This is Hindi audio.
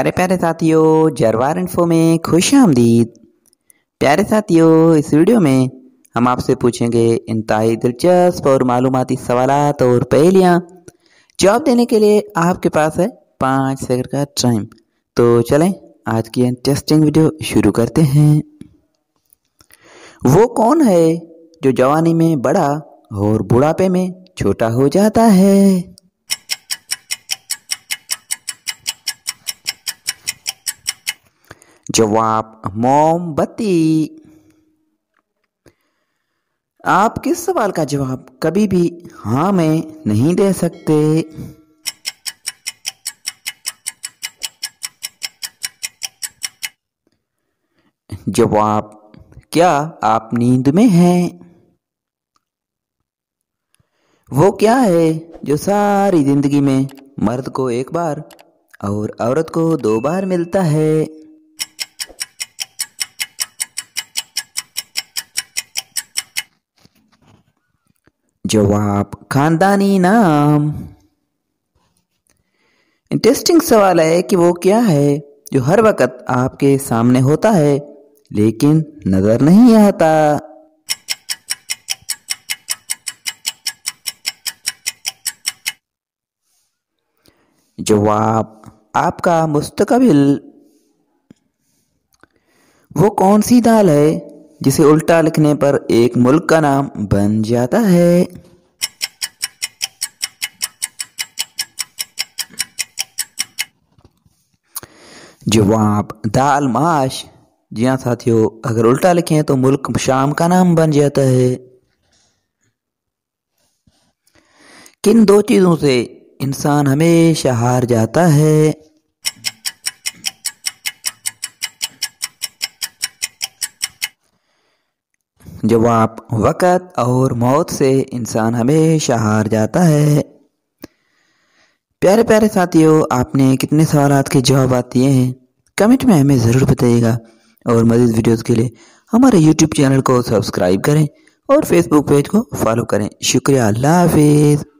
प्यारे प्यारे साथियों जरवार इन्फो में खुश आमदीद प्यारे साथियों इस वीडियो में हम आपसे पूछेंगे इंतहाई दिलचस्प और मालूमती सवाल और पहलियाँ जवाब देने के लिए आपके पास है पाँच सेकंड का टाइम तो चलें आज की इंटरेस्टिंग वीडियो शुरू करते हैं वो कौन है जो जवानी में बड़ा और बुढ़ापे में छोटा हो जाता है जवाब मोमबत्ती आप किस सवाल का जवाब कभी भी हाँ में नहीं दे सकते जवाब क्या आप नींद में हैं वो क्या है जो सारी जिंदगी में मर्द को एक बार और औरत को दो बार मिलता है जवाब खानदानी नाम इंटरेस्टिंग सवाल है कि वो क्या है जो हर वक्त आपके सामने होता है लेकिन नज़र नहीं आता जवाब आपका मुस्तकबिल वो कौन सी दाल है जिसे उल्टा लिखने पर एक मुल्क का नाम बन जाता है जवाब दाल माश जी हाँ साथियों अगर उल्टा लिखें तो मुल्क शाम का नाम बन जाता है किन दो चीज़ों से इंसान हमेशा हार जाता है जवाब वक़्त और मौत से इंसान हमेशा हार जाता है प्यारे प्यारे साथियों आपने कितने सवाल के जवाब दिए हैं कमेंट में हमें ज़रूर बताइएगा और मज़ीद वीडियोज़ के लिए हमारे यूट्यूब चैनल को सब्सक्राइब करें और फेसबुक पेज को फॉलो करें शुक्रिया अल्लाह हाफिज़